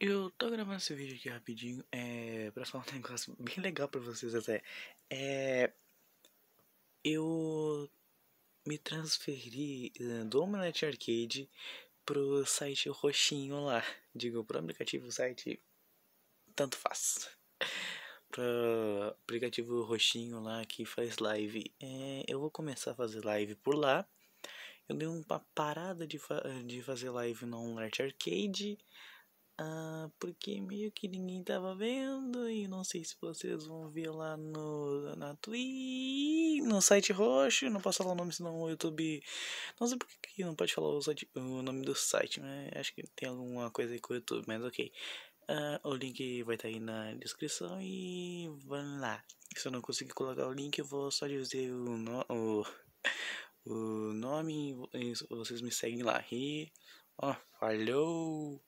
Eu tô gravando esse vídeo aqui rapidinho é, pra falar um negócio bem legal pra vocês até. É, eu me transferi eh, do Omelette Arcade pro site roxinho lá. Digo, pro aplicativo site, tanto faz. Pro aplicativo roxinho lá que faz live. É, eu vou começar a fazer live por lá. Eu dei uma parada de, fa de fazer live no Omelette Arcade ah, porque meio que ninguém tava vendo e não sei se vocês vão ver lá no na Twitch, no site roxo, não posso falar o nome senão o YouTube. Não sei porque que não pode falar o, site, o nome do site, né? Acho que tem alguma coisa aí com o YouTube, mas ok. Ah, o link vai estar tá aí na descrição e vamos lá. Se eu não conseguir colocar o link, eu vou só dizer o, no, o, o nome e vocês me seguem lá. E ó, falhou!